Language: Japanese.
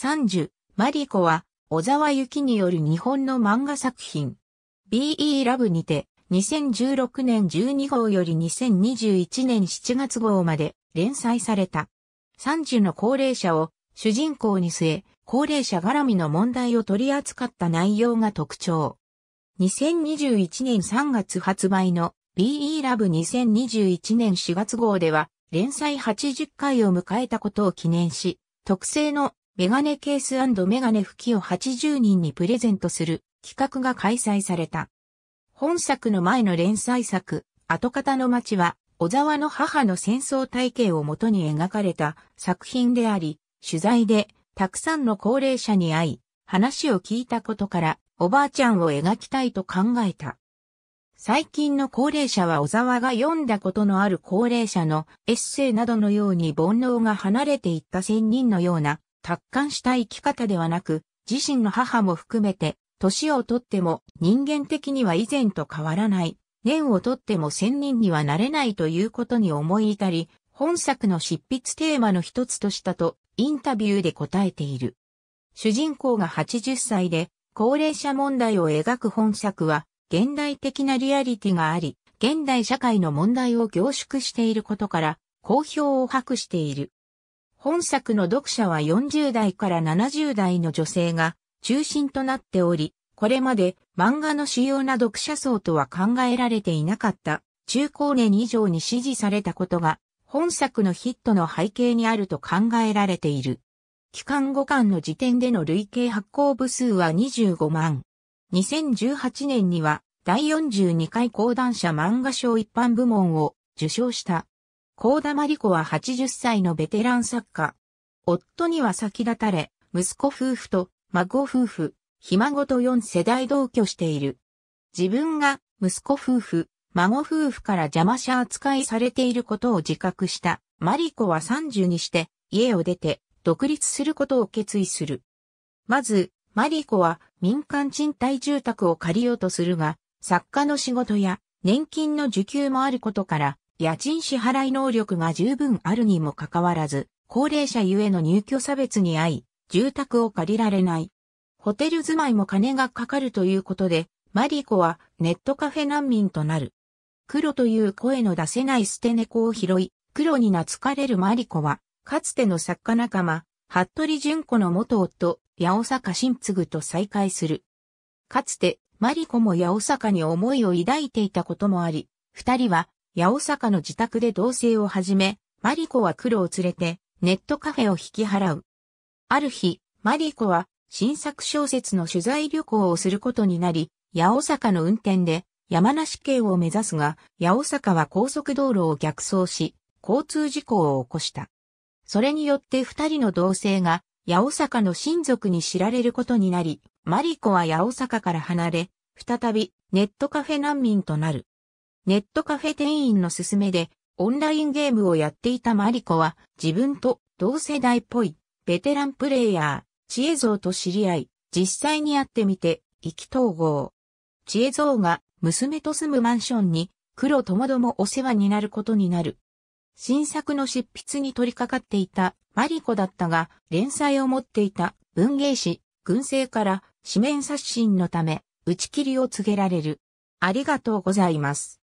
三0マリコは、小沢幸による日本の漫画作品。BE ラブにて、2016年12号より2021年7月号まで連載された。三0の高齢者を主人公に据え、高齢者絡みの問題を取り扱った内容が特徴。2021年3月発売の BE ラブ2021年4月号では連載80回を迎えたことを記念し、特製のメガネケースメガネ吹きを80人にプレゼントする企画が開催された。本作の前の連載作、跡形の街は、小沢の母の戦争体系をもとに描かれた作品であり、取材でたくさんの高齢者に会い、話を聞いたことから、おばあちゃんを描きたいと考えた。最近の高齢者は小沢が読んだことのある高齢者のエッセイなどのように煩悩が離れていった仙人のような達観した生き方ではなく、自身の母も含めて、年をとっても人間的には以前と変わらない、年をとっても仙人にはなれないということに思い至り、本作の執筆テーマの一つとしたと、インタビューで答えている。主人公が80歳で、高齢者問題を描く本作は、現代的なリアリティがあり、現代社会の問題を凝縮していることから、好評を博している。本作の読者は40代から70代の女性が中心となっており、これまで漫画の主要な読者層とは考えられていなかった中高年以上に支持されたことが本作のヒットの背景にあると考えられている。期間5巻の時点での累計発行部数は25万。2018年には第42回講談社漫画賞一般部門を受賞した。高田真理子は80歳のベテラン作家。夫には先立たれ、息子夫婦と孫夫婦、ひ孫と4世代同居している。自分が息子夫婦、孫夫婦から邪魔者扱いされていることを自覚したマリコは30にして家を出て独立することを決意する。まず、マリコは民間賃貸住宅を借りようとするが、作家の仕事や年金の受給もあることから家賃支払い能力が十分あるにもかかわらず、高齢者ゆえの入居差別に遭い、住宅を借りられない。ホテル住まいも金がかかるということで、マリコはネットカフェ難民となる。黒という声の出せない捨て猫を拾い、黒に懐かれるマリコは、かつての作家仲間、服部純子の元夫、八尾坂新次と再会する。かつて、マリコも八尾坂に思いを抱いていたこともあり、二人は八尾坂の自宅で同棲を始め、マリコは黒を連れて、ネットカフェを引き払う。ある日、マリコは、新作小説の取材旅行をすることになり、八尾坂の運転で、山梨県を目指すが、八尾坂は高速道路を逆走し、交通事故を起こした。それによって二人の同棲が、八尾坂の親族に知られることになり、マリコは八尾坂から離れ、再びネットカフェ難民となる。ネットカフェ店員の勧めで、オンラインゲームをやっていたマリコは、自分と同世代っぽい、ベテランプレイヤー、知恵蔵と知り合い、実際に会ってみて、意気投合。知恵蔵が、娘と住むマンションに、黒ともどもお世話になることになる。新作の執筆に取り掛かっていたマリコだったが、連載を持っていた文芸誌、群生から紙面刷新のため、打ち切りを告げられる。ありがとうございます。